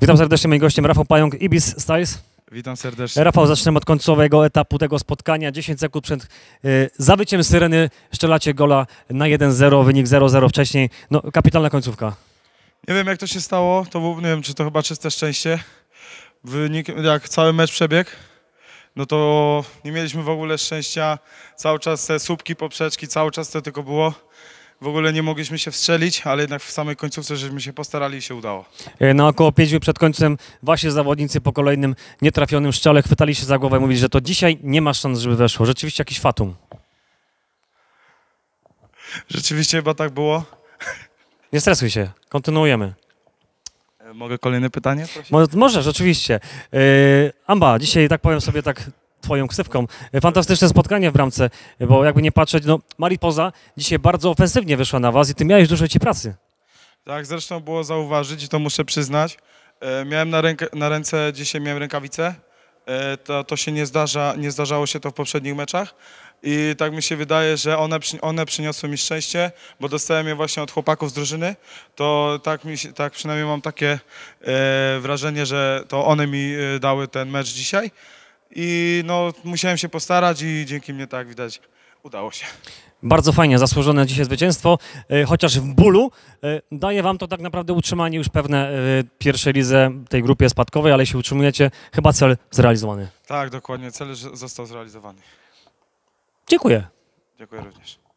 Witam serdecznie moim gościem Rafał Pająk, Ibis Styles. Witam serdecznie. Rafał, zaczniemy od końcowego etapu tego spotkania. 10 sekund przed y, zabyciem syreny szczelacie gola na 1-0, wynik 0-0 wcześniej. No, kapitalna końcówka. Nie wiem, jak to się stało. To był, nie wiem, czy to chyba czyste szczęście. Wynik, jak cały mecz przebiegł, no to nie mieliśmy w ogóle szczęścia. Cały czas te słupki, poprzeczki, cały czas to tylko było w ogóle nie mogliśmy się wstrzelić, ale jednak w samej końcówce żeśmy się postarali i się udało. E, na około 5 przed końcem właśnie zawodnicy po kolejnym nietrafionym szczale chwytali się za głowę i mówili, że to dzisiaj nie ma szans, żeby weszło. Rzeczywiście jakiś fatum. Rzeczywiście chyba tak było. Nie stresuj się, kontynuujemy. E, mogę kolejne pytanie? Mo może, rzeczywiście. Yy, Amba, dzisiaj tak powiem sobie tak twoją ksywką. Fantastyczne spotkanie w bramce, bo jakby nie patrzeć, no Mariposa dzisiaj bardzo ofensywnie wyszła na was i ty miałeś dużo ci pracy. Tak, zresztą było zauważyć i to muszę przyznać. E, miałem na, na ręce, dzisiaj miałem rękawice. E, to, to się nie zdarza, nie zdarzało się to w poprzednich meczach. I tak mi się wydaje, że one, one przyniosły mi szczęście, bo dostałem je właśnie od chłopaków z drużyny. To tak, mi, tak przynajmniej mam takie e, wrażenie, że to one mi e, dały ten mecz dzisiaj i no, musiałem się postarać i dzięki mnie tak widać udało się. Bardzo fajnie, zasłużone dzisiaj zwycięstwo, e, chociaż w bólu e, daje wam to tak naprawdę utrzymanie już pewne e, pierwszej lidze tej grupie spadkowej, ale jeśli utrzymujecie, chyba cel zrealizowany. Tak, dokładnie, cel został zrealizowany. Dziękuję. Dziękuję również.